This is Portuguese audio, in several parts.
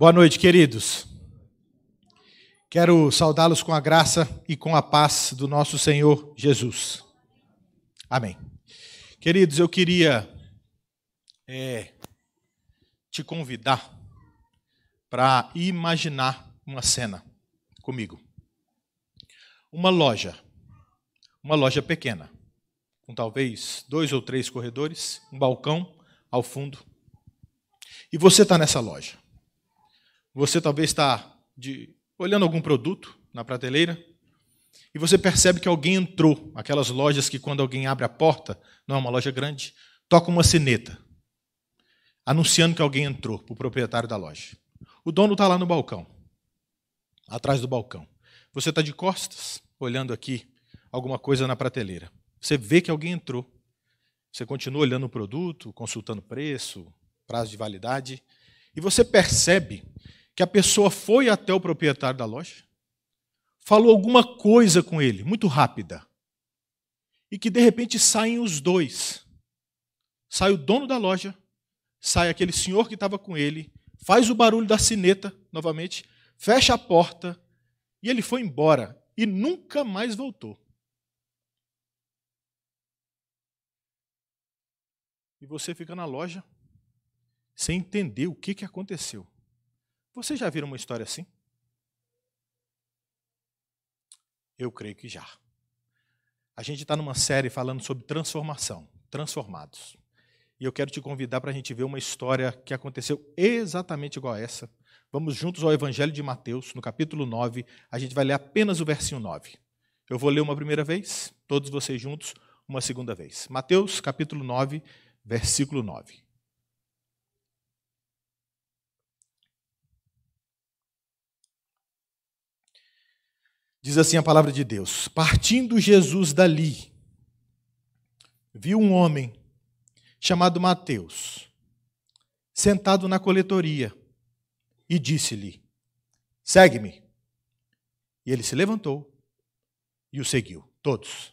Boa noite, queridos. Quero saudá-los com a graça e com a paz do nosso Senhor Jesus. Amém. Queridos, eu queria é, te convidar para imaginar uma cena comigo. Uma loja, uma loja pequena, com talvez dois ou três corredores, um balcão ao fundo. E você está nessa loja. Você talvez está de, olhando algum produto na prateleira e você percebe que alguém entrou. Aquelas lojas que, quando alguém abre a porta, não é uma loja grande, toca uma sineta anunciando que alguém entrou para o proprietário da loja. O dono está lá no balcão, atrás do balcão. Você está de costas, olhando aqui alguma coisa na prateleira. Você vê que alguém entrou. Você continua olhando o produto, consultando preço, prazo de validade, e você percebe que a pessoa foi até o proprietário da loja, falou alguma coisa com ele, muito rápida, e que de repente saem os dois. Sai o dono da loja, sai aquele senhor que estava com ele, faz o barulho da sineta novamente, fecha a porta e ele foi embora e nunca mais voltou. E você fica na loja sem entender o que, que aconteceu. Vocês já viram uma história assim? Eu creio que já. A gente está numa série falando sobre transformação, transformados. E eu quero te convidar para a gente ver uma história que aconteceu exatamente igual a essa. Vamos juntos ao Evangelho de Mateus, no capítulo 9. A gente vai ler apenas o versinho 9. Eu vou ler uma primeira vez, todos vocês juntos, uma segunda vez. Mateus, capítulo 9, versículo 9. Diz assim a palavra de Deus: Partindo Jesus dali, viu um homem chamado Mateus sentado na coletoria e disse-lhe: Segue-me. E ele se levantou e o seguiu, todos.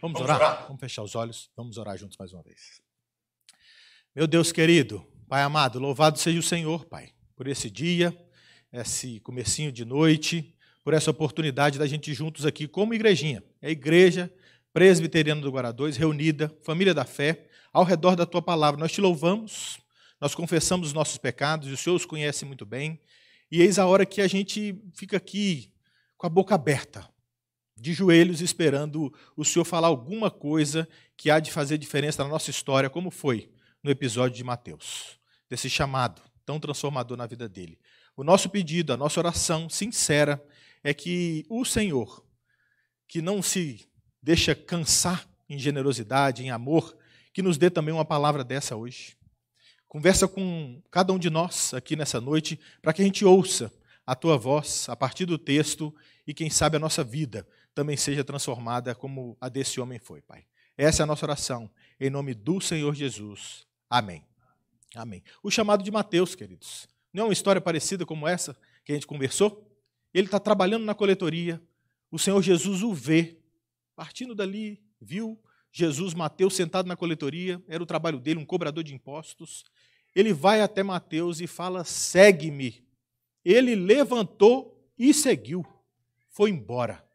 Vamos, vamos orar? orar? Vamos fechar os olhos, vamos orar juntos mais uma vez. Meu Deus querido, Pai amado, louvado seja o Senhor, Pai, por esse dia, esse comecinho de noite, por essa oportunidade da gente juntos aqui como igrejinha. É a igreja presbiteriana do Guará reunida, família da fé, ao redor da tua palavra. Nós te louvamos, nós confessamos os nossos pecados, e o Senhor os conhece muito bem. E eis a hora que a gente fica aqui com a boca aberta de joelhos, esperando o Senhor falar alguma coisa que há de fazer diferença na nossa história, como foi no episódio de Mateus, desse chamado tão transformador na vida dele. O nosso pedido, a nossa oração sincera é que o Senhor, que não se deixa cansar em generosidade, em amor, que nos dê também uma palavra dessa hoje. Conversa com cada um de nós aqui nessa noite, para que a gente ouça a tua voz a partir do texto e, quem sabe, a nossa vida também seja transformada como a desse homem foi, Pai. Essa é a nossa oração, em nome do Senhor Jesus. Amém. Amém. O chamado de Mateus, queridos. Não é uma história parecida como essa que a gente conversou? Ele está trabalhando na coletoria, o Senhor Jesus o vê. Partindo dali, viu Jesus, Mateus, sentado na coletoria, era o trabalho dele, um cobrador de impostos. Ele vai até Mateus e fala: segue-me. Ele levantou e seguiu. Foi embora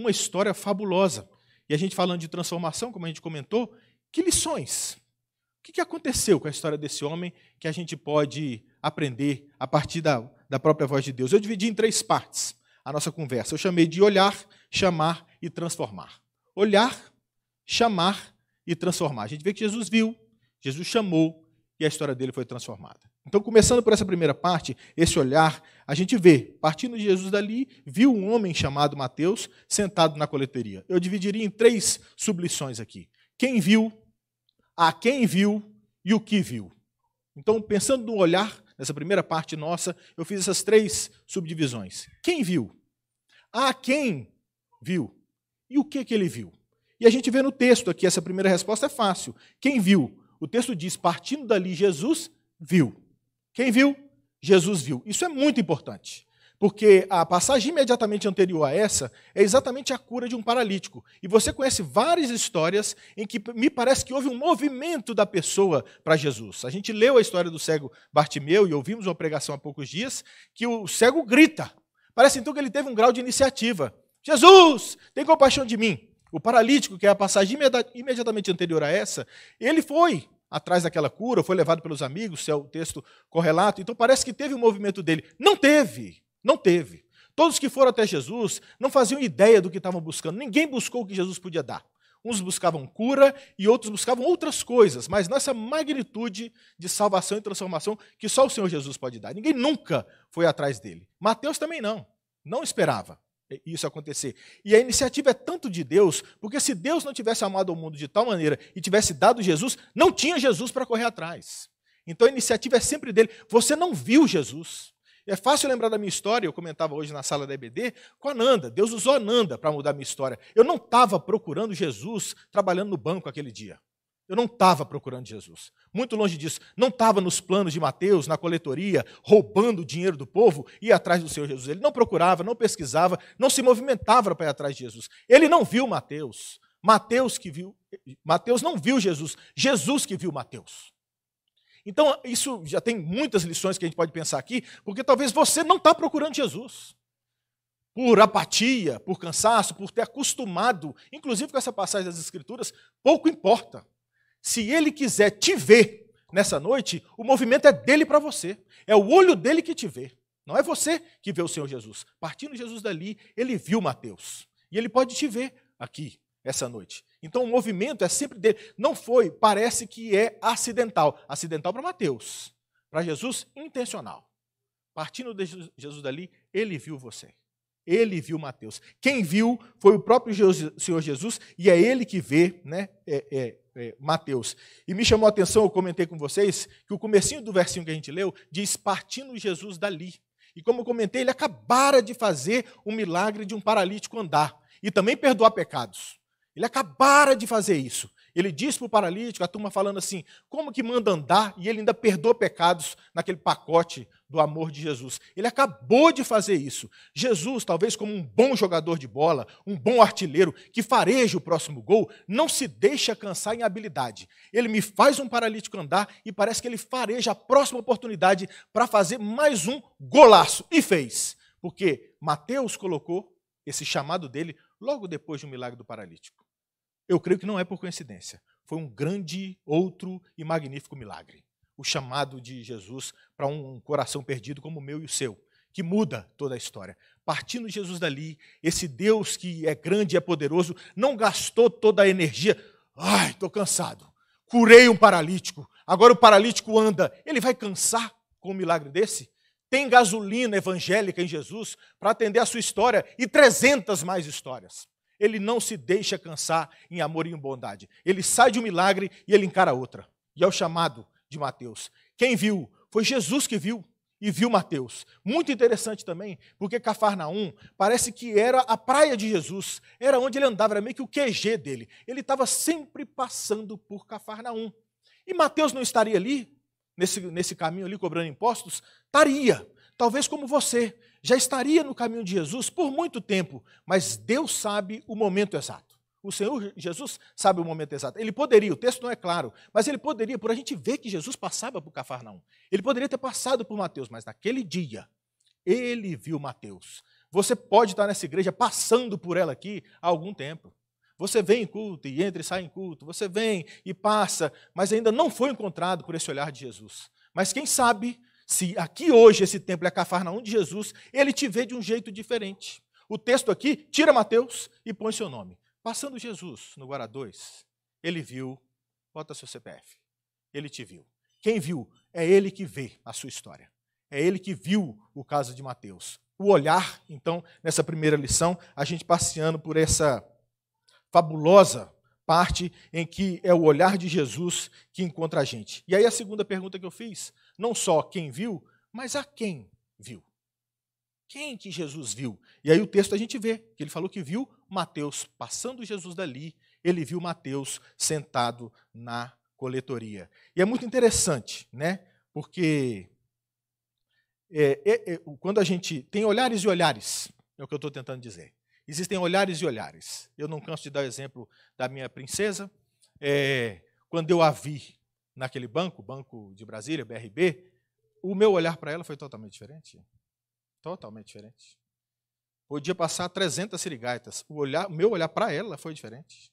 uma história fabulosa. E a gente falando de transformação, como a gente comentou, que lições? O que aconteceu com a história desse homem que a gente pode aprender a partir da, da própria voz de Deus? Eu dividi em três partes a nossa conversa. Eu chamei de olhar, chamar e transformar. Olhar, chamar e transformar. A gente vê que Jesus viu, Jesus chamou e a história dele foi transformada. Então, começando por essa primeira parte, esse olhar, a gente vê, partindo de Jesus dali, viu um homem chamado Mateus sentado na coleteria. Eu dividiria em três sublições aqui: quem viu, a quem viu e o que viu. Então, pensando no olhar, nessa primeira parte nossa, eu fiz essas três subdivisões. Quem viu? A quem viu? E o que, que ele viu? E a gente vê no texto aqui, essa primeira resposta é fácil. Quem viu? O texto diz: partindo dali, Jesus viu. Quem viu? Jesus viu. Isso é muito importante, porque a passagem imediatamente anterior a essa é exatamente a cura de um paralítico. E você conhece várias histórias em que me parece que houve um movimento da pessoa para Jesus. A gente leu a história do cego Bartimeu e ouvimos uma pregação há poucos dias que o cego grita. Parece então que ele teve um grau de iniciativa. Jesus, tem compaixão de mim. O paralítico, que é a passagem imediatamente anterior a essa, ele foi, atrás daquela cura, foi levado pelos amigos, se é o texto correlato. Então parece que teve um movimento dele. Não teve, não teve. Todos que foram até Jesus não faziam ideia do que estavam buscando. Ninguém buscou o que Jesus podia dar. Uns buscavam cura e outros buscavam outras coisas, mas nessa magnitude de salvação e transformação que só o Senhor Jesus pode dar. Ninguém nunca foi atrás dele. Mateus também não, não esperava isso acontecer. E a iniciativa é tanto de Deus, porque se Deus não tivesse amado o mundo de tal maneira e tivesse dado Jesus, não tinha Jesus para correr atrás. Então a iniciativa é sempre dele. Você não viu Jesus. É fácil lembrar da minha história, eu comentava hoje na sala da EBD, com a Nanda. Deus usou a Nanda para mudar a minha história. Eu não estava procurando Jesus trabalhando no banco aquele dia. Eu não estava procurando Jesus. Muito longe disso. Não estava nos planos de Mateus, na coletoria, roubando o dinheiro do povo e atrás do Senhor Jesus. Ele não procurava, não pesquisava, não se movimentava para ir atrás de Jesus. Ele não viu Mateus. Mateus que viu, Mateus não viu Jesus. Jesus que viu Mateus. Então, isso já tem muitas lições que a gente pode pensar aqui, porque talvez você não está procurando Jesus. Por apatia, por cansaço, por ter acostumado, inclusive com essa passagem das Escrituras, pouco importa. Se ele quiser te ver nessa noite, o movimento é dele para você. É o olho dele que te vê. Não é você que vê o Senhor Jesus. Partindo Jesus dali, ele viu Mateus. E ele pode te ver aqui, essa noite. Então o movimento é sempre dele. Não foi, parece que é acidental. Acidental para Mateus. Para Jesus, intencional. Partindo de Jesus dali, ele viu você. Ele viu Mateus. Quem viu foi o próprio Senhor Jesus e é ele que vê né, é, é, é, Mateus. E me chamou a atenção, eu comentei com vocês, que o comecinho do versinho que a gente leu diz, partindo Jesus dali. E como eu comentei, ele acabara de fazer o milagre de um paralítico andar e também perdoar pecados. Ele acabara de fazer isso. Ele diz para o paralítico, a turma falando assim: como que manda andar? E ele ainda perdoa pecados naquele pacote do amor de Jesus. Ele acabou de fazer isso. Jesus, talvez como um bom jogador de bola, um bom artilheiro que fareja o próximo gol, não se deixa cansar em habilidade. Ele me faz um paralítico andar e parece que ele fareja a próxima oportunidade para fazer mais um golaço. E fez. Porque Mateus colocou esse chamado dele logo depois do milagre do paralítico. Eu creio que não é por coincidência. Foi um grande, outro e magnífico milagre. O chamado de Jesus para um coração perdido como o meu e o seu, que muda toda a história. Partindo Jesus dali, esse Deus que é grande e é poderoso, não gastou toda a energia. Ai, estou cansado. Curei um paralítico. Agora o paralítico anda. Ele vai cansar com um milagre desse? Tem gasolina evangélica em Jesus para atender a sua história e 300 mais histórias. Ele não se deixa cansar em amor e em bondade. Ele sai de um milagre e ele encara outra. E é o chamado de Mateus. Quem viu? Foi Jesus que viu e viu Mateus. Muito interessante também, porque Cafarnaum parece que era a praia de Jesus, era onde ele andava, era meio que o QG dele. Ele estava sempre passando por Cafarnaum. E Mateus não estaria ali, nesse, nesse caminho ali, cobrando impostos? Estaria talvez como você, já estaria no caminho de Jesus por muito tempo, mas Deus sabe o momento exato. O Senhor Jesus sabe o momento exato. Ele poderia, o texto não é claro, mas ele poderia, por a gente ver que Jesus passava por Cafarnaum. Ele poderia ter passado por Mateus, mas naquele dia ele viu Mateus. Você pode estar nessa igreja passando por ela aqui há algum tempo. Você vem em culto e entra e sai em culto, você vem e passa, mas ainda não foi encontrado por esse olhar de Jesus. Mas quem sabe se aqui hoje esse templo é Cafarnaum de Jesus, ele te vê de um jeito diferente. O texto aqui tira Mateus e põe seu nome. Passando Jesus no Guará 2, ele viu, bota seu CPF, ele te viu. Quem viu? É ele que vê a sua história. É ele que viu o caso de Mateus. O olhar, então, nessa primeira lição, a gente passeando por essa fabulosa parte em que é o olhar de Jesus que encontra a gente. E aí a segunda pergunta que eu fiz, não só quem viu, mas a quem viu. Quem que Jesus viu? E aí o texto a gente vê que ele falou que viu Mateus passando Jesus dali, ele viu Mateus sentado na coletoria. E é muito interessante, né? Porque é, é, é, quando a gente tem olhares e olhares, é o que eu estou tentando dizer. Existem olhares e olhares. Eu não canso de dar o exemplo da minha princesa. É, quando eu a vi naquele banco, Banco de Brasília, BRB, o meu olhar para ela foi totalmente diferente. Totalmente diferente. Podia passar 300 sirigaitas. O, olhar, o meu olhar para ela foi diferente.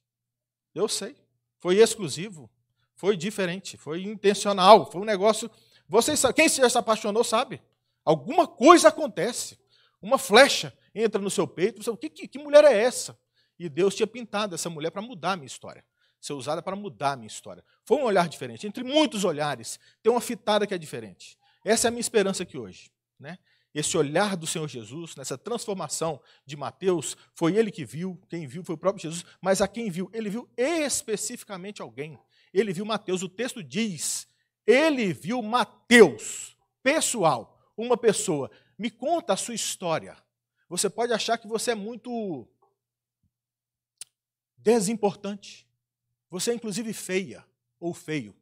Eu sei. Foi exclusivo. Foi diferente. Foi intencional. Foi um negócio. Vocês, quem já se apaixonou sabe. Alguma coisa acontece. Uma flecha entra no seu peito. Você, que, que, que mulher é essa? E Deus tinha pintado essa mulher para mudar a minha história ser usada para mudar a minha história. Foi um olhar diferente. Entre muitos olhares, tem uma fitada que é diferente. Essa é a minha esperança aqui hoje. Né? Esse olhar do Senhor Jesus, nessa transformação de Mateus, foi ele que viu, quem viu foi o próprio Jesus, mas a quem viu? Ele viu especificamente alguém. Ele viu Mateus. O texto diz: ele viu Mateus, pessoal, uma pessoa. Me conta a sua história. Você pode achar que você é muito desimportante. Você é inclusive feia ou feio.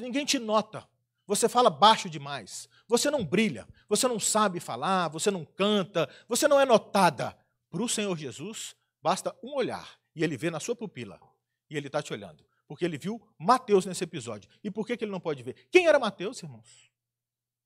Ninguém te nota. Você fala baixo demais. Você não brilha. Você não sabe falar. Você não canta. Você não é notada. Para o Senhor Jesus, basta um olhar e ele vê na sua pupila. E ele está te olhando. Porque ele viu Mateus nesse episódio. E por que, que ele não pode ver? Quem era Mateus, irmãos?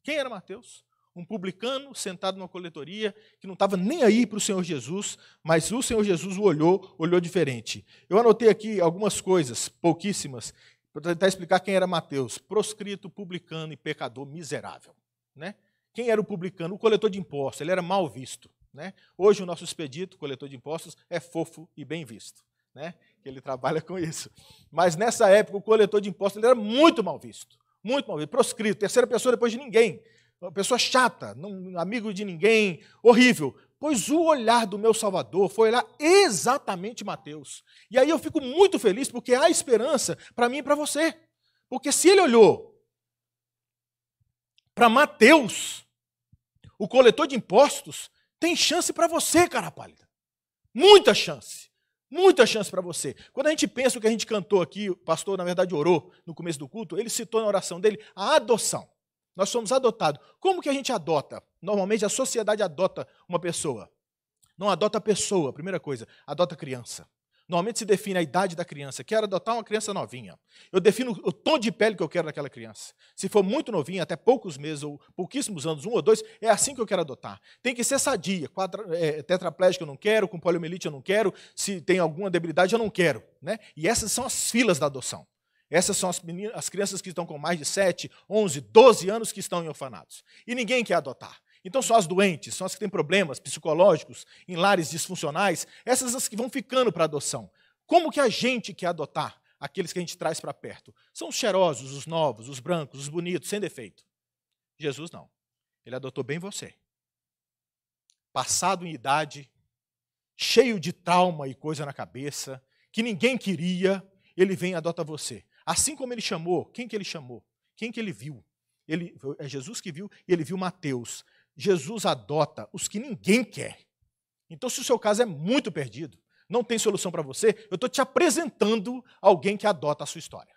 Quem era Mateus? Um publicano sentado numa coletoria que não estava nem aí para o Senhor Jesus, mas o Senhor Jesus o olhou, olhou diferente. Eu anotei aqui algumas coisas, pouquíssimas, para tentar explicar quem era Mateus: proscrito, publicano e pecador miserável. Né? Quem era o publicano? O coletor de impostos, ele era mal visto. Né? Hoje o nosso expedito, coletor de impostos, é fofo e bem visto. Né? Que ele trabalha com isso. Mas nessa época o coletor de impostos ele era muito mal visto. Muito mal visto, proscrito, terceira pessoa depois de ninguém uma pessoa chata, não, amigo de ninguém, horrível. Pois o olhar do meu Salvador foi olhar exatamente Mateus. E aí eu fico muito feliz porque há esperança para mim e para você. Porque se ele olhou para Mateus, o coletor de impostos, tem chance para você, cara pálida. Muita chance. Muita chance para você. Quando a gente pensa o que a gente cantou aqui, o pastor, na verdade, orou no começo do culto, ele citou na oração dele a adoção. Nós somos adotados. Como que a gente adota? Normalmente a sociedade adota uma pessoa. Não adota a pessoa, primeira coisa, adota a criança. Normalmente se define a idade da criança. Quero adotar uma criança novinha. Eu defino o tom de pele que eu quero naquela criança. Se for muito novinha, até poucos meses ou pouquíssimos anos, um ou dois, é assim que eu quero adotar. Tem que ser sadia. Quadra, é, tetraplégica eu não quero, com poliomielite eu não quero, se tem alguma debilidade eu não quero. Né? E essas são as filas da adoção. Essas são as, meninas, as crianças que estão com mais de 7, 11, 12 anos que estão em orfanatos. E ninguém quer adotar. Então são as doentes, são as que têm problemas psicológicos, em lares disfuncionais, essas as que vão ficando para adoção. Como que a gente quer adotar aqueles que a gente traz para perto? São os cheirosos, os novos, os brancos, os bonitos, sem defeito. Jesus não. Ele adotou bem você. Passado em idade, cheio de trauma e coisa na cabeça, que ninguém queria, ele vem e adota você. Assim como ele chamou, quem que ele chamou? Quem que ele viu? Ele, é Jesus que viu e ele viu Mateus. Jesus adota os que ninguém quer. Então, se o seu caso é muito perdido, não tem solução para você, eu estou te apresentando alguém que adota a sua história.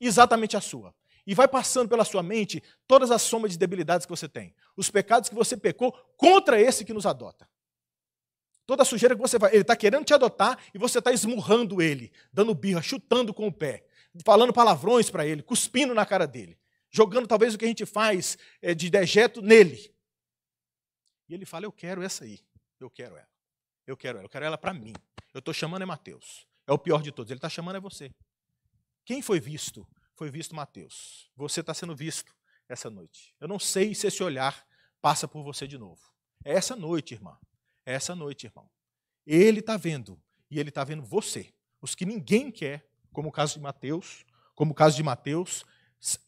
Exatamente a sua. E vai passando pela sua mente todas as somas de debilidades que você tem, os pecados que você pecou contra esse que nos adota. Toda a sujeira que você vai. Ele está querendo te adotar e você está esmurrando ele, dando birra, chutando com o pé falando palavrões para ele, cuspindo na cara dele, jogando talvez o que a gente faz é, de dejeto nele. E ele fala: Eu quero essa aí, eu quero ela, eu quero ela, eu quero ela para mim. Eu estou chamando é Mateus, é o pior de todos, ele está chamando é você. Quem foi visto? Foi visto Mateus. Você está sendo visto essa noite. Eu não sei se esse olhar passa por você de novo. É essa noite, irmã. É essa noite, irmão. Ele está vendo. E ele está vendo você. Os que ninguém quer, como o caso de Mateus, como o caso de Mateus, são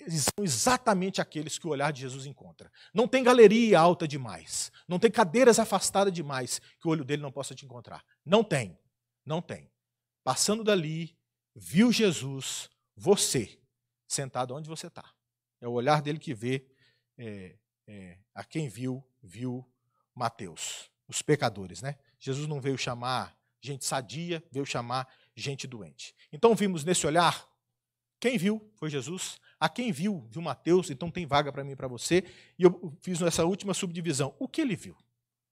exatamente aqueles que o olhar de Jesus encontra. Não tem galeria alta demais, não tem cadeiras afastadas demais que o olho dele não possa te encontrar. Não tem, não tem. Passando dali, viu Jesus, você, sentado onde você está. É o olhar dele que vê é, é, a quem viu, viu Mateus, os pecadores, né? Jesus não veio chamar gente sadia, veio chamar gente doente. Então vimos nesse olhar, quem viu foi Jesus, a quem viu, viu Mateus, então tem vaga para mim e para você, e eu fiz essa última subdivisão, o que ele viu?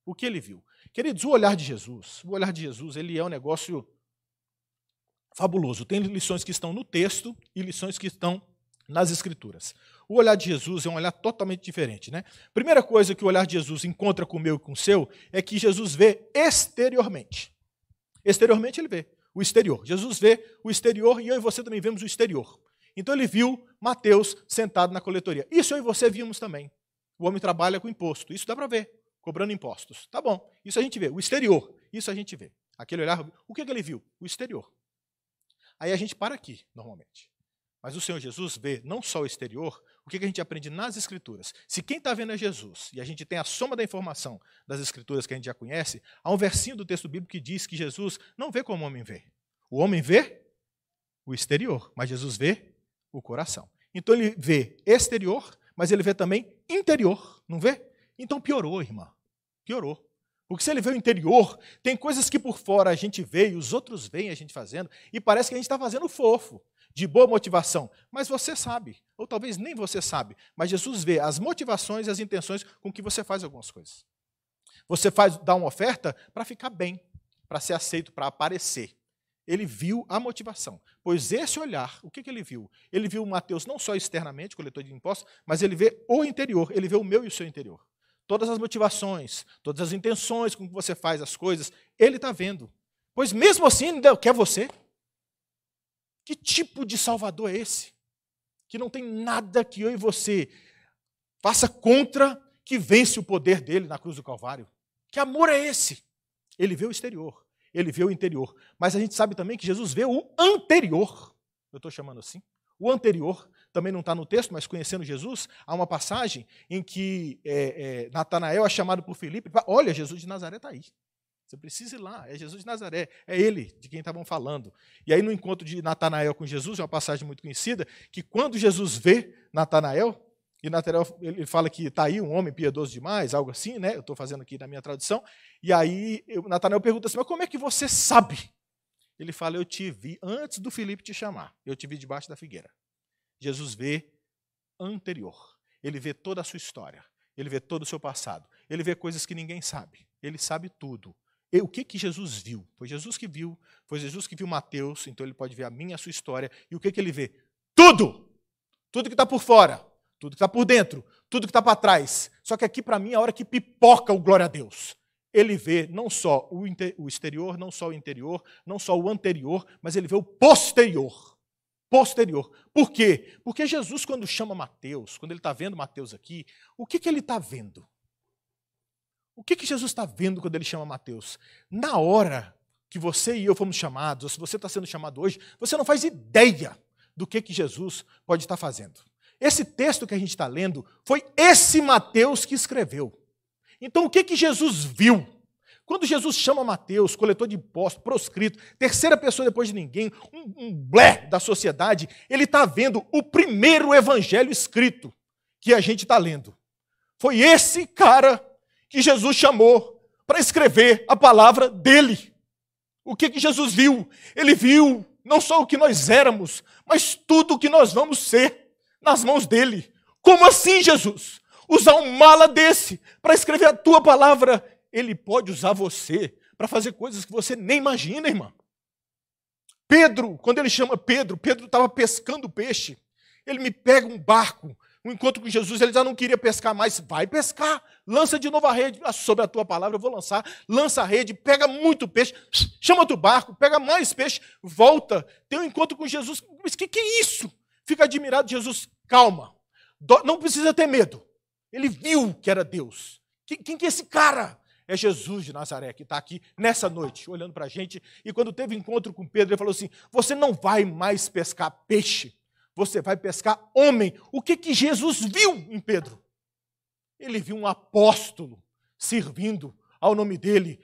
O que ele viu? Queridos, o olhar de Jesus, o olhar de Jesus, ele é um negócio fabuloso. Tem lições que estão no texto e lições que estão nas escrituras. O olhar de Jesus é um olhar totalmente diferente, né? Primeira coisa que o olhar de Jesus encontra com o meu e com o seu é que Jesus vê exteriormente. Exteriormente ele vê o exterior. Jesus vê o exterior e eu e você também vemos o exterior. Então ele viu Mateus sentado na coletoria. Isso eu e você vimos também. O homem trabalha com imposto. Isso dá para ver, cobrando impostos. Tá bom. Isso a gente vê. O exterior. Isso a gente vê. Aquele olhar. O que, é que ele viu? O exterior. Aí a gente para aqui, normalmente. Mas o Senhor Jesus vê não só o exterior, o que, a gente aprende nas Escrituras? Se quem está vendo é Jesus e a gente tem a soma da informação das Escrituras que a gente já conhece, há um versinho do texto bíblico que diz que Jesus não vê como o homem vê. O homem vê o exterior, mas Jesus vê o coração. Então ele vê exterior, mas ele vê também interior, não vê? Então piorou, irmã. Piorou. Porque se ele vê o interior, tem coisas que por fora a gente vê e os outros veem a gente fazendo, e parece que a gente está fazendo fofo, de boa motivação. Mas você sabe, ou talvez nem você sabe, mas Jesus vê as motivações e as intenções com que você faz algumas coisas. Você faz dá uma oferta para ficar bem, para ser aceito, para aparecer. Ele viu a motivação. Pois esse olhar, o que, que ele viu? Ele viu Mateus não só externamente, coletor de impostos, mas ele vê o interior, ele vê o meu e o seu interior. Todas as motivações, todas as intenções com que você faz as coisas, ele está vendo. Pois mesmo assim, ele quer você? Que tipo de salvador é esse? que não tem nada que eu e você faça contra que vence o poder dele na cruz do Calvário. Que amor é esse? Ele vê o exterior, ele vê o interior. Mas a gente sabe também que Jesus vê o anterior. Eu estou chamando assim. O anterior também não está no texto, mas conhecendo Jesus, há uma passagem em que é, é, Natanael é chamado por Filipe. Olha, Jesus de Nazaré está aí. Você precisa ir lá, é Jesus de Nazaré, é ele de quem estavam falando. E aí no encontro de Natanael com Jesus, é uma passagem muito conhecida, que quando Jesus vê Natanael, e Natanael ele fala que está aí um homem piedoso demais, algo assim, né? Eu estou fazendo aqui na minha tradução. E aí Natanael pergunta assim, mas como é que você sabe? Ele fala, eu te vi antes do Felipe te chamar, eu te vi debaixo da figueira. Jesus vê anterior, ele vê toda a sua história, ele vê todo o seu passado, ele vê coisas que ninguém sabe, ele sabe tudo. E o que, que Jesus viu? Foi Jesus que viu, foi Jesus que viu Mateus, então ele pode ver a minha, a sua história. E o que, que ele vê? Tudo! Tudo que está por fora, tudo que está por dentro, tudo que está para trás. Só que aqui, para mim, é a hora que pipoca o glória a Deus. Ele vê não só o, o exterior, não só o interior, não só o anterior, mas ele vê o posterior posterior. Por quê? Porque Jesus, quando chama Mateus, quando ele está vendo Mateus aqui, o que, que ele está vendo? O que, que Jesus está vendo quando ele chama Mateus? Na hora que você e eu fomos chamados, ou se você está sendo chamado hoje, você não faz ideia do que, que Jesus pode estar tá fazendo. Esse texto que a gente está lendo foi esse Mateus que escreveu. Então, o que, que Jesus viu? Quando Jesus chama Mateus, coletor de impostos, proscrito, terceira pessoa depois de ninguém, um, um blé da sociedade, ele está vendo o primeiro evangelho escrito que a gente está lendo. Foi esse cara que Jesus chamou para escrever a palavra dele. O que, que Jesus viu? Ele viu não só o que nós éramos, mas tudo o que nós vamos ser nas mãos dele. Como assim, Jesus? Usar um mala desse para escrever a tua palavra? Ele pode usar você para fazer coisas que você nem imagina, irmão. Pedro, quando ele chama Pedro, Pedro estava pescando peixe. Ele me pega um barco, um encontro com Jesus, ele já não queria pescar mais. Vai pescar, lança de novo a rede. Ah, sobre a tua palavra, eu vou lançar. Lança a rede, pega muito peixe, chama outro barco, pega mais peixe, volta, tem um encontro com Jesus. Mas que, que é isso? Fica admirado, Jesus, calma, não precisa ter medo. Ele viu que era Deus. Quem que é esse cara? É Jesus de Nazaré, que está aqui nessa noite, olhando para a gente. E quando teve encontro com Pedro, ele falou assim: Você não vai mais pescar peixe você vai pescar homem. O que, que Jesus viu em Pedro? Ele viu um apóstolo servindo ao nome dele,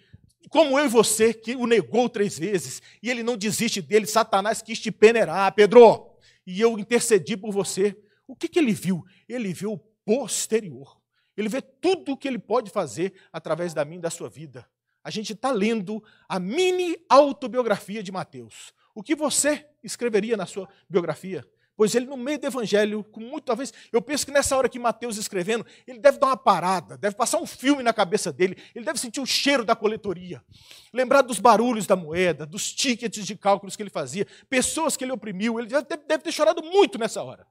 como eu e você, que o negou três vezes, e ele não desiste dele, Satanás quis te peneirar, Pedro, e eu intercedi por você. O que, que ele viu? Ele viu o posterior. Ele vê tudo o que ele pode fazer através da minha e da sua vida. A gente está lendo a mini autobiografia de Mateus. O que você escreveria na sua biografia? Pois ele, no meio do evangelho, com muita vez, eu penso que nessa hora que Mateus escrevendo, ele deve dar uma parada, deve passar um filme na cabeça dele, ele deve sentir o cheiro da coletoria, lembrar dos barulhos da moeda, dos tickets de cálculos que ele fazia, pessoas que ele oprimiu, ele deve, deve ter chorado muito nessa hora.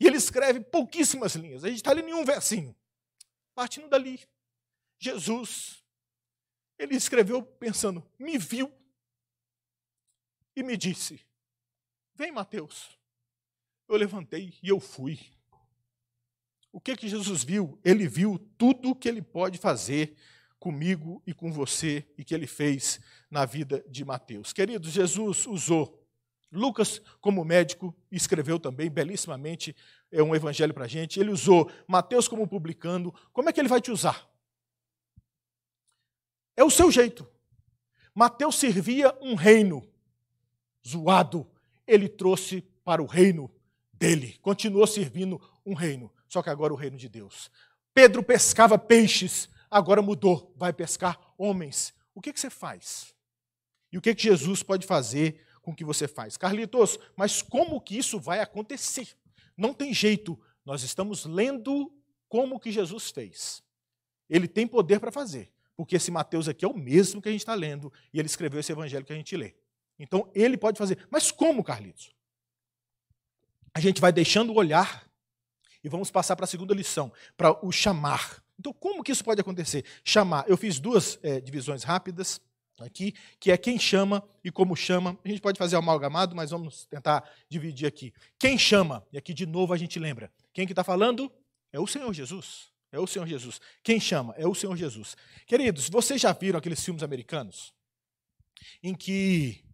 E ele escreve pouquíssimas linhas, a gente está ali em um versinho. Partindo dali, Jesus, ele escreveu pensando, me viu e me disse: Vem, Mateus eu levantei e eu fui. O que que Jesus viu? Ele viu tudo o que ele pode fazer comigo e com você e que ele fez na vida de Mateus. Queridos, Jesus usou Lucas, como médico, escreveu também belíssimamente é um evangelho para a gente. Ele usou Mateus como publicando. Como é que ele vai te usar? É o seu jeito. Mateus servia um reino zoado. Ele trouxe para o reino dele. Continuou servindo um reino, só que agora o reino de Deus. Pedro pescava peixes, agora mudou, vai pescar homens. O que, que você faz? E o que, que Jesus pode fazer com o que você faz? Carlitos, mas como que isso vai acontecer? Não tem jeito. Nós estamos lendo como que Jesus fez. Ele tem poder para fazer, porque esse Mateus aqui é o mesmo que a gente está lendo e ele escreveu esse evangelho que a gente lê. Então ele pode fazer. Mas como, Carlitos? a gente vai deixando o olhar e vamos passar para a segunda lição, para o chamar. Então, como que isso pode acontecer? Chamar. Eu fiz duas é, divisões rápidas aqui, que é quem chama e como chama. A gente pode fazer amalgamado, mas vamos tentar dividir aqui. Quem chama, e aqui de novo a gente lembra, quem que está falando é o Senhor Jesus. É o Senhor Jesus. Quem chama é o Senhor Jesus. Queridos, vocês já viram aqueles filmes americanos em que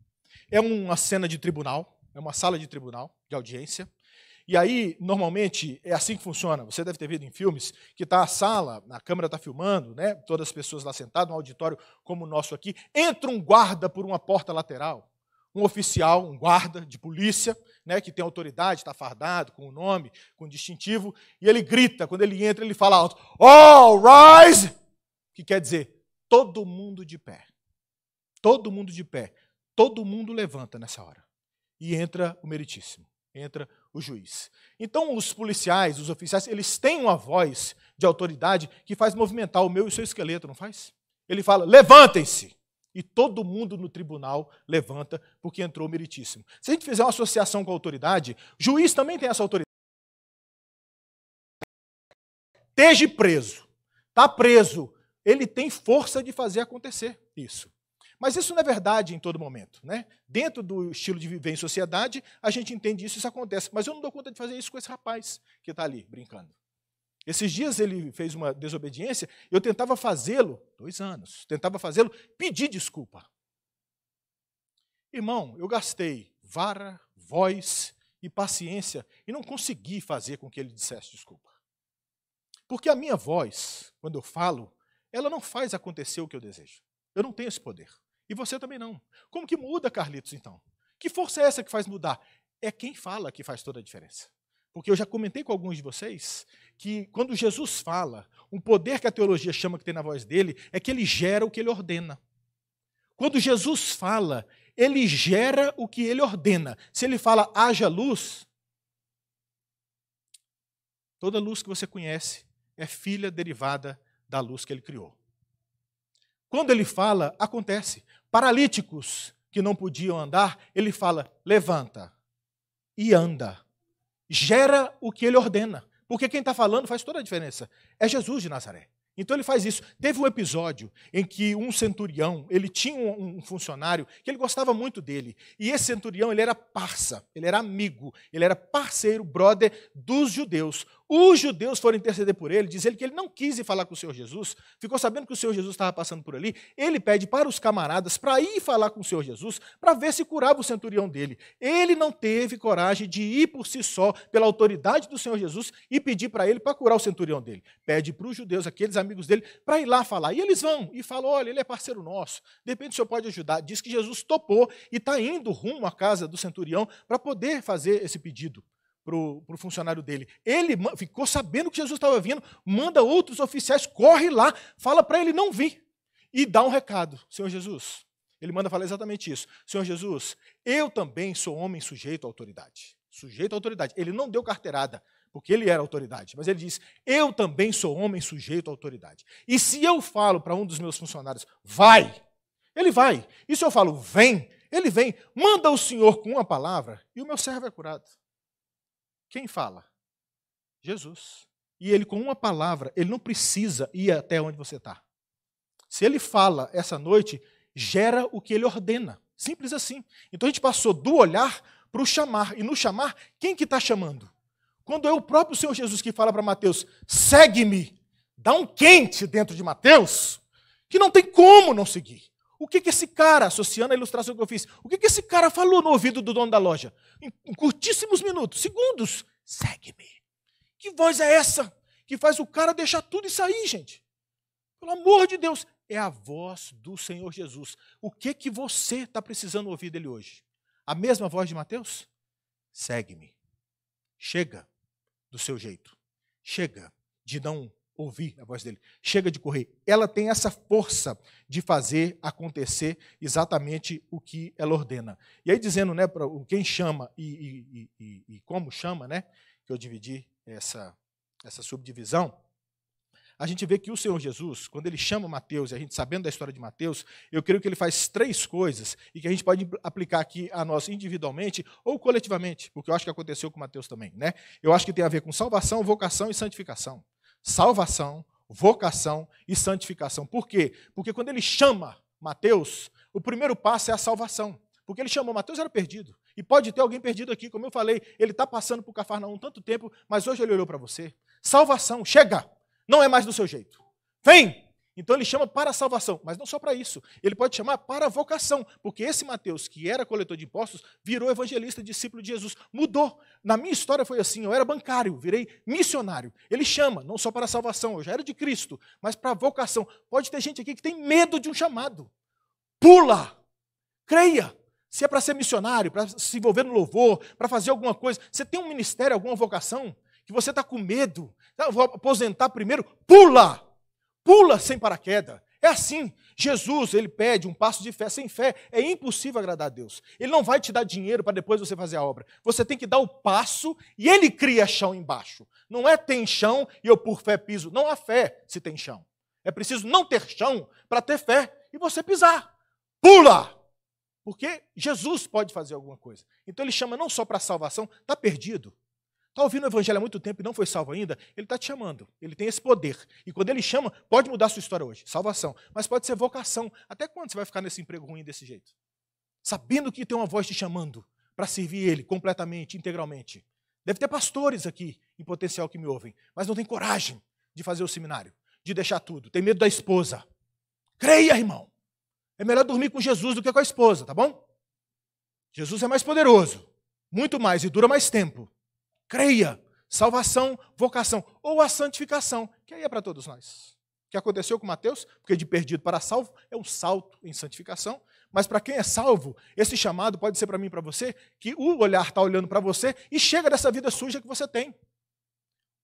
é uma cena de tribunal é uma sala de tribunal, de audiência. E aí, normalmente, é assim que funciona. Você deve ter visto em filmes que está a sala, a câmera está filmando, né? todas as pessoas lá sentadas, um auditório como o nosso aqui. Entra um guarda por uma porta lateral, um oficial, um guarda de polícia, né? que tem autoridade, está fardado, com o nome, com o distintivo, e ele grita. Quando ele entra, ele fala alto: All rise! Que quer dizer, todo mundo de pé. Todo mundo de pé. Todo mundo levanta nessa hora e entra o meritíssimo, entra o juiz. Então, os policiais, os oficiais, eles têm uma voz de autoridade que faz movimentar o meu e o seu esqueleto, não faz? Ele fala: levantem-se! E todo mundo no tribunal levanta porque entrou o meritíssimo. Se a gente fizer uma associação com a autoridade, juiz também tem essa autoridade. Esteja preso, está preso, ele tem força de fazer acontecer isso. Mas isso não é verdade em todo momento. Né? Dentro do estilo de viver em sociedade, a gente entende isso, isso acontece. Mas eu não dou conta de fazer isso com esse rapaz que está ali brincando. Esses dias ele fez uma desobediência, eu tentava fazê-lo, dois anos, tentava fazê-lo pedir desculpa. Irmão, eu gastei vara, voz e paciência e não consegui fazer com que ele dissesse desculpa. Porque a minha voz, quando eu falo, ela não faz acontecer o que eu desejo. Eu não tenho esse poder. E você também não. Como que muda, Carlitos, então? Que força é essa que faz mudar? É quem fala que faz toda a diferença. Porque eu já comentei com alguns de vocês que quando Jesus fala, um poder que a teologia chama que tem na voz dele é que ele gera o que ele ordena. Quando Jesus fala, ele gera o que ele ordena. Se ele fala haja luz, toda luz que você conhece é filha derivada da luz que ele criou. Quando ele fala, acontece. Paralíticos que não podiam andar, ele fala: levanta e anda. Gera o que ele ordena. Porque quem está falando faz toda a diferença. É Jesus de Nazaré. Então ele faz isso. Teve um episódio em que um centurião, ele tinha um, funcionário que ele gostava muito dele. E esse centurião, ele era parça, ele era amigo, ele era parceiro, brother dos judeus. Os judeus foram interceder por ele, diz ele que ele não quis ir falar com o Senhor Jesus, ficou sabendo que o Senhor Jesus estava passando por ali. Ele pede para os camaradas para ir falar com o Senhor Jesus, para ver se curava o centurião dele. Ele não teve coragem de ir por si só, pela autoridade do Senhor Jesus, e pedir para ele para curar o centurião dele. Pede para os judeus, aqueles amigos dele, para ir lá falar. E eles vão e falam: olha, ele é parceiro nosso, de repente o senhor pode ajudar. Diz que Jesus topou e está indo rumo à casa do centurião para poder fazer esse pedido pro, o funcionário dele. Ele ficou sabendo que Jesus estava vindo, manda outros oficiais, corre lá, fala para ele não vir e dá um recado, Senhor Jesus. Ele manda falar exatamente isso. Senhor Jesus, eu também sou homem sujeito à autoridade. Sujeito à autoridade. Ele não deu carteirada, porque ele era autoridade, mas ele diz: Eu também sou homem sujeito à autoridade. E se eu falo para um dos meus funcionários, vai, ele vai. E se eu falo, vem, ele vem. Manda o Senhor com uma palavra e o meu servo é curado. Quem fala? Jesus. E ele, com uma palavra, ele não precisa ir até onde você está. Se ele fala essa noite, gera o que ele ordena. Simples assim. Então a gente passou do olhar para o chamar. E no chamar, quem que está chamando? Quando é o próprio Senhor Jesus que fala para Mateus, segue-me, dá um quente dentro de Mateus, que não tem como não seguir. O que, que esse cara, associando a ilustração que eu fiz, o que, que esse cara falou no ouvido do dono da loja? Em, em curtíssimos minutos, segundos. Segue-me. Que voz é essa que faz o cara deixar tudo e sair, gente? Pelo amor de Deus, é a voz do Senhor Jesus. O que que você está precisando ouvir dele hoje? A mesma voz de Mateus? Segue-me. Chega do seu jeito. Chega de não ouvir a voz dele. Chega de correr. Ela tem essa força de fazer acontecer exatamente o que ela ordena. E aí dizendo, né, para quem chama e, e, e, e, como chama, né, que eu dividi essa essa subdivisão. A gente vê que o Senhor Jesus, quando ele chama Mateus, e a gente sabendo da história de Mateus, eu creio que ele faz três coisas e que a gente pode aplicar aqui a nós individualmente ou coletivamente, porque eu acho que aconteceu com Mateus também, né? Eu acho que tem a ver com salvação, vocação e santificação salvação, vocação e santificação. Por quê? Porque quando ele chama Mateus, o primeiro passo é a salvação. Porque ele chamou Mateus, era perdido. E pode ter alguém perdido aqui, como eu falei, ele está passando por Cafarnaum tanto tempo, mas hoje ele olhou para você. Salvação, chega! Não é mais do seu jeito. Vem! Então ele chama para a salvação, mas não só para isso. Ele pode chamar para a vocação, porque esse Mateus, que era coletor de impostos, virou evangelista, discípulo de Jesus. Mudou. Na minha história foi assim: eu era bancário, virei missionário. Ele chama, não só para a salvação, eu já era de Cristo, mas para a vocação. Pode ter gente aqui que tem medo de um chamado. Pula! Creia! Se é para ser missionário, para se envolver no louvor, para fazer alguma coisa, você tem um ministério, alguma vocação, que você está com medo, tá, vou aposentar primeiro, pula! pula sem paraquedas. É assim. Jesus, ele pede um passo de fé. Sem fé é impossível agradar a Deus. Ele não vai te dar dinheiro para depois você fazer a obra. Você tem que dar o passo e ele cria chão embaixo. Não é tem chão e eu por fé piso. Não há fé se tem chão. É preciso não ter chão para ter fé e você pisar. Pula! Porque Jesus pode fazer alguma coisa. Então ele chama não só para a salvação, está perdido. Está ouvindo o evangelho há muito tempo e não foi salvo ainda? Ele está te chamando. Ele tem esse poder. E quando ele chama, pode mudar a sua história hoje. Salvação. Mas pode ser vocação. Até quando você vai ficar nesse emprego ruim desse jeito? Sabendo que tem uma voz te chamando para servir ele completamente, integralmente. Deve ter pastores aqui em potencial que me ouvem, mas não tem coragem de fazer o seminário, de deixar tudo. Tem medo da esposa. Creia, irmão. É melhor dormir com Jesus do que com a esposa, tá bom? Jesus é mais poderoso, muito mais e dura mais tempo creia, salvação, vocação ou a santificação, que aí é para todos nós. O que aconteceu com Mateus, porque de perdido para salvo é um salto em santificação, mas para quem é salvo, esse chamado pode ser para mim e para você, que o olhar está olhando para você e chega dessa vida suja que você tem.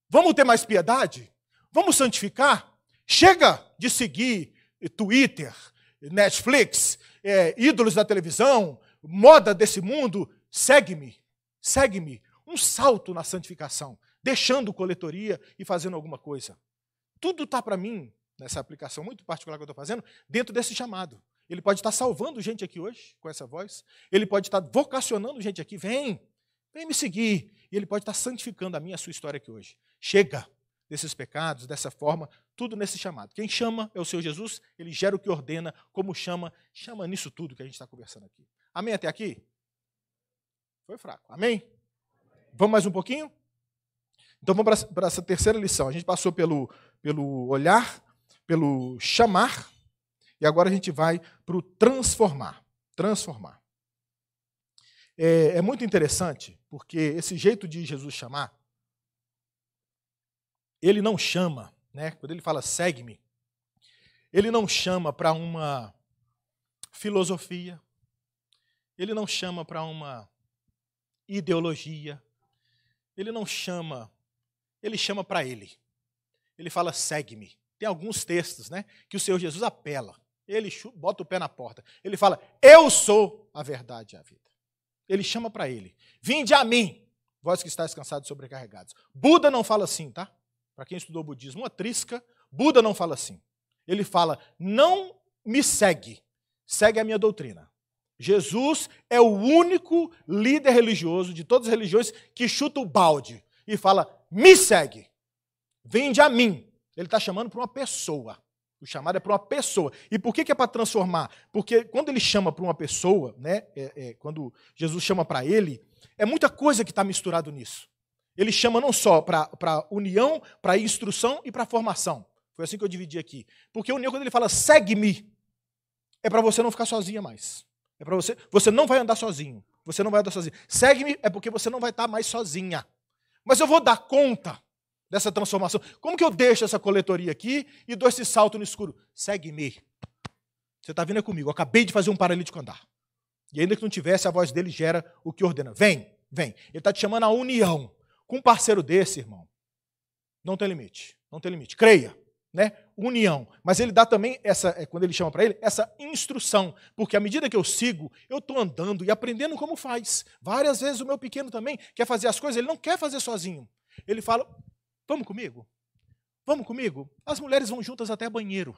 Vamos ter mais piedade? Vamos santificar? Chega de seguir eh, Twitter, Netflix, é, ídolos da televisão, moda desse mundo. Segue-me, segue-me, um salto na santificação, deixando coletoria e fazendo alguma coisa. Tudo está para mim, nessa aplicação muito particular que eu estou fazendo, dentro desse chamado. Ele pode estar tá salvando gente aqui hoje com essa voz, ele pode estar tá vocacionando gente aqui, vem, vem me seguir. E ele pode estar tá santificando a minha a sua história aqui hoje. Chega desses pecados, dessa forma, tudo nesse chamado. Quem chama é o Senhor Jesus, ele gera o que ordena, como chama, chama nisso tudo que a gente está conversando aqui. Amém até aqui? Foi fraco. Amém? vamos mais um pouquinho? Então vamos para essa terceira lição. A gente passou pelo, pelo olhar, pelo chamar, e agora a gente vai para o transformar. Transformar. É, é muito interessante, porque esse jeito de Jesus chamar, ele não chama, né? quando ele fala segue-me, ele não chama para uma filosofia, ele não chama para uma ideologia, ele não chama, ele chama para ele. Ele fala: segue-me. Tem alguns textos né, que o Senhor Jesus apela. Ele bota o pé na porta. Ele fala: Eu sou a verdade e a vida. Ele chama para ele: Vinde a mim, vós que estáis cansados e sobrecarregados. Buda não fala assim, tá? Para quem estudou budismo, uma trisca, Buda não fala assim. Ele fala: Não me segue, segue a minha doutrina. Jesus é o único líder religioso de todas as religiões que chuta o balde e fala: me segue, vende a mim. Ele está chamando para uma pessoa. O chamado é para uma pessoa. E por que, que é para transformar? Porque quando ele chama para uma pessoa, né, é, é, quando Jesus chama para ele, é muita coisa que está misturado nisso. Ele chama não só para união, para instrução e para formação. Foi assim que eu dividi aqui. Porque união, quando ele fala segue-me, é para você não ficar sozinha mais. É para você. Você não vai andar sozinho. Você não vai andar sozinho. Segue-me é porque você não vai estar mais sozinha. Mas eu vou dar conta dessa transformação. Como que eu deixo essa coletoria aqui e dou esse salto no escuro? Segue-me. Você está vindo comigo. Eu acabei de fazer um paralítico andar. E ainda que não tivesse, a voz dele gera o que ordena. Vem, vem. Ele está te chamando à união. Com um parceiro desse, irmão, não tem limite. Não tem limite. Creia né, união. Mas ele dá também essa, é, quando ele chama para ele, essa instrução, porque à medida que eu sigo, eu estou andando e aprendendo como faz. Várias vezes o meu pequeno também quer fazer as coisas, ele não quer fazer sozinho. Ele fala: "Vamos comigo? Vamos comigo? As mulheres vão juntas até banheiro.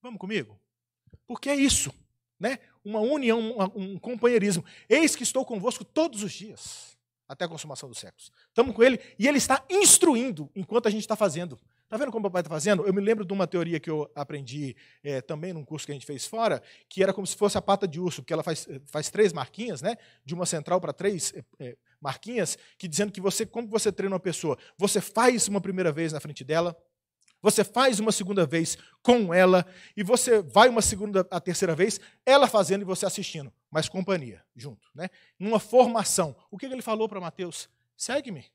Vamos comigo?" Porque é isso, né? Uma união, um companheirismo. Eis que estou convosco todos os dias até a consumação dos séculos. Estamos com ele e ele está instruindo enquanto a gente está fazendo. Está vendo como o papai está fazendo? Eu me lembro de uma teoria que eu aprendi é, também num curso que a gente fez fora, que era como se fosse a pata de urso, porque ela faz, eh, faz três marquinhas, né? De uma central para três é, marquinhas, que dizendo que você, como você treina uma pessoa, você faz uma primeira vez na frente dela, você faz uma segunda vez com ela, e você vai uma segunda, a terceira vez, ela fazendo e você assistindo mas companhia, junto, né? Numa formação. O que ele falou para Mateus? Segue-me,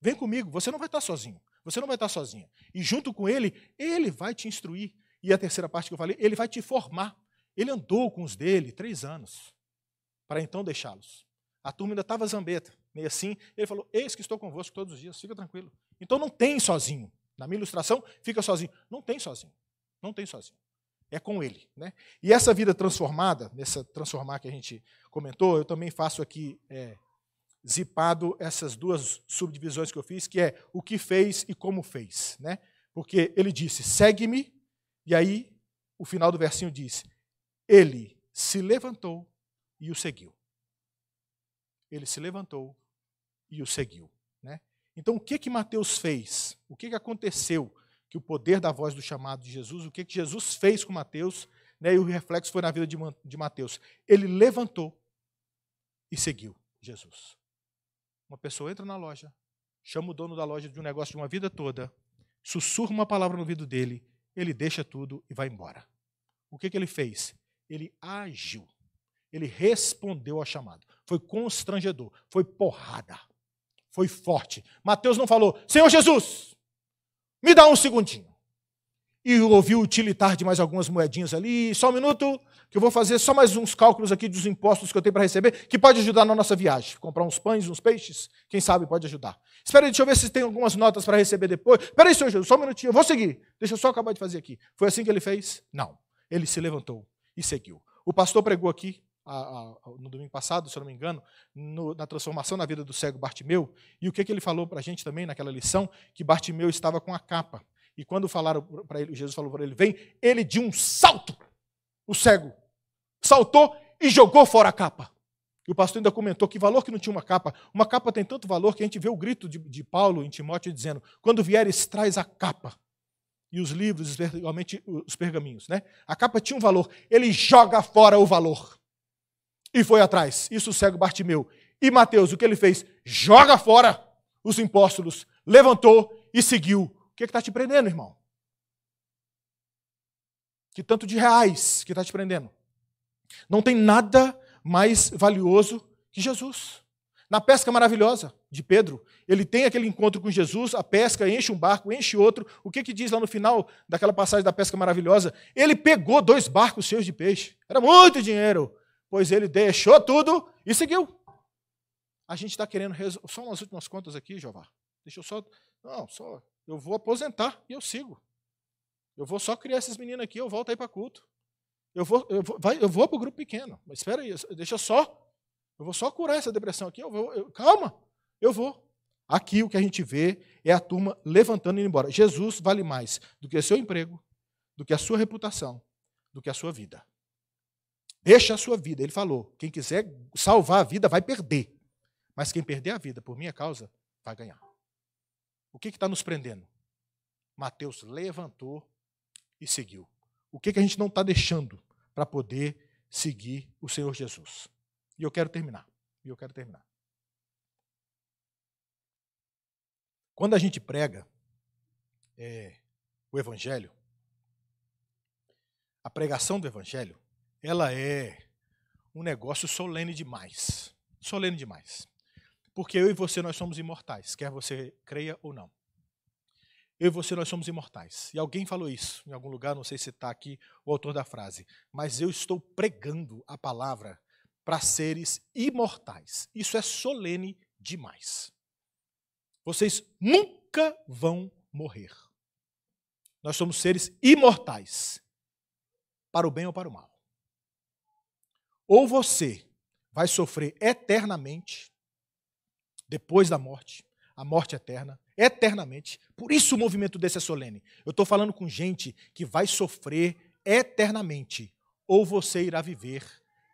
vem comigo, você não vai estar tá sozinho, você não vai estar tá sozinha. E junto com ele, ele vai te instruir. E a terceira parte que eu falei, ele vai te formar. Ele andou com os dele três anos, para então deixá-los. A turma ainda estava zambeta, meio assim. Ele falou: Eis que estou convosco todos os dias, fica tranquilo. Então não tem sozinho. Na minha ilustração, fica sozinho. Não tem sozinho. Não tem sozinho é com Ele. Né? E essa vida transformada, nessa transformar que a gente comentou, eu também faço aqui é, zipado essas duas subdivisões que eu fiz, que é o que fez e como fez. Né? Porque ele disse, segue-me, e aí o final do versinho diz, ele se levantou e o seguiu. Ele se levantou e o seguiu. Né? Então, o que que Mateus fez? O que, que aconteceu? que o poder da voz do chamado de Jesus, o que, que Jesus fez com Mateus, né, e o reflexo foi na vida de Mateus. Ele levantou e seguiu Jesus. Uma pessoa entra na loja, chama o dono da loja de um negócio de uma vida toda, sussurra uma palavra no ouvido dele, ele deixa tudo e vai embora. O que, que ele fez? Ele agiu. Ele respondeu ao chamado. Foi constrangedor, foi porrada, foi forte. Mateus não falou: Senhor Jesus, me dá um segundinho. E ouvi utilitar de mais algumas moedinhas ali. Só um minuto, que eu vou fazer só mais uns cálculos aqui dos impostos que eu tenho para receber, que pode ajudar na nossa viagem. Comprar uns pães, uns peixes, quem sabe pode ajudar. Espera aí, deixa eu ver se tem algumas notas para receber depois. Espera aí, senhor Jesus, só um minutinho, eu vou seguir. Deixa eu só acabar de fazer aqui. Foi assim que ele fez? Não. Ele se levantou e seguiu. O pastor pregou aqui, a, a, no domingo passado, se eu não me engano, no, na transformação na vida do cego Bartimeu. E o que, que ele falou para a gente também naquela lição? Que Bartimeu estava com a capa. E quando falaram para ele, Jesus falou para ele, vem, ele de um salto, o cego, saltou e jogou fora a capa. E o pastor ainda comentou que valor que não tinha uma capa. Uma capa tem tanto valor que a gente vê o grito de, de Paulo em Timóteo dizendo: quando vieres, traz a capa. E os livros, especialmente os pergaminhos. Né? A capa tinha um valor. Ele joga fora o valor e foi atrás. Isso o cego Bartimeu. E Mateus, o que ele fez? Joga fora os impostos, levantou e seguiu. O que é está te prendendo, irmão? Que tanto de reais que está te prendendo? Não tem nada mais valioso que Jesus. Na pesca maravilhosa de Pedro, ele tem aquele encontro com Jesus, a pesca enche um barco, enche outro. O que, que diz lá no final daquela passagem da pesca maravilhosa? Ele pegou dois barcos cheios de peixe. Era muito dinheiro pois ele deixou tudo e seguiu. A gente está querendo só umas últimas contas aqui, Jeová. Deixa eu só. Não, só. Eu vou aposentar e eu sigo. Eu vou só criar esses meninos aqui, eu volto aí para culto. Eu vou, eu vou, eu vou para o grupo pequeno. Mas espera aí, deixa só. Eu vou só curar essa depressão aqui. Eu vou, eu, calma, eu vou. Aqui o que a gente vê é a turma levantando e indo embora. Jesus vale mais do que seu emprego, do que a sua reputação, do que a sua vida. Deixa a sua vida. Ele falou: quem quiser salvar a vida vai perder. Mas quem perder a vida por minha causa vai ganhar. O que está nos prendendo? Mateus levantou e seguiu. O que, que a gente não está deixando para poder seguir o Senhor Jesus? E eu quero terminar. E eu quero terminar. Quando a gente prega é, o Evangelho, a pregação do Evangelho, ela é um negócio solene demais. Solene demais. Porque eu e você nós somos imortais, quer você creia ou não. Eu e você nós somos imortais. E alguém falou isso em algum lugar, não sei se está aqui o autor da frase, mas eu estou pregando a palavra para seres imortais. Isso é solene demais. Vocês nunca vão morrer. Nós somos seres imortais, para o bem ou para o mal. Ou você vai sofrer eternamente, depois da morte, a morte eterna, eternamente. Por isso o movimento desse é solene. Eu estou falando com gente que vai sofrer eternamente, ou você irá viver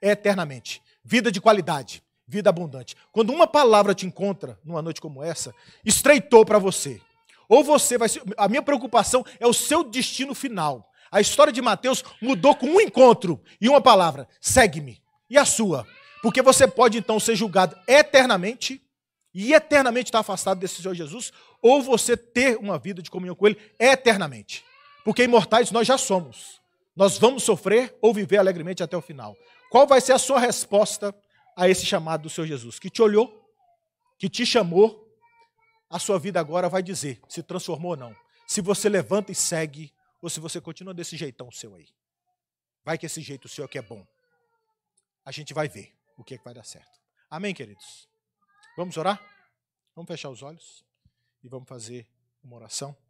eternamente. Vida de qualidade, vida abundante. Quando uma palavra te encontra numa noite como essa, estreitou para você. Ou você vai ser. A minha preocupação é o seu destino final. A história de Mateus mudou com um encontro e uma palavra: segue-me e a sua. Porque você pode então ser julgado eternamente e eternamente estar afastado desse Senhor Jesus, ou você ter uma vida de comunhão com Ele eternamente. Porque imortais nós já somos. Nós vamos sofrer ou viver alegremente até o final. Qual vai ser a sua resposta a esse chamado do Senhor Jesus? Que te olhou, que te chamou, a sua vida agora vai dizer se transformou ou não. Se você levanta e segue, ou se você continua desse jeitão seu aí. Vai que esse jeito seu é que é bom a gente vai ver o que, é que vai dar certo. Amém, queridos? Vamos orar? Vamos fechar os olhos e vamos fazer uma oração.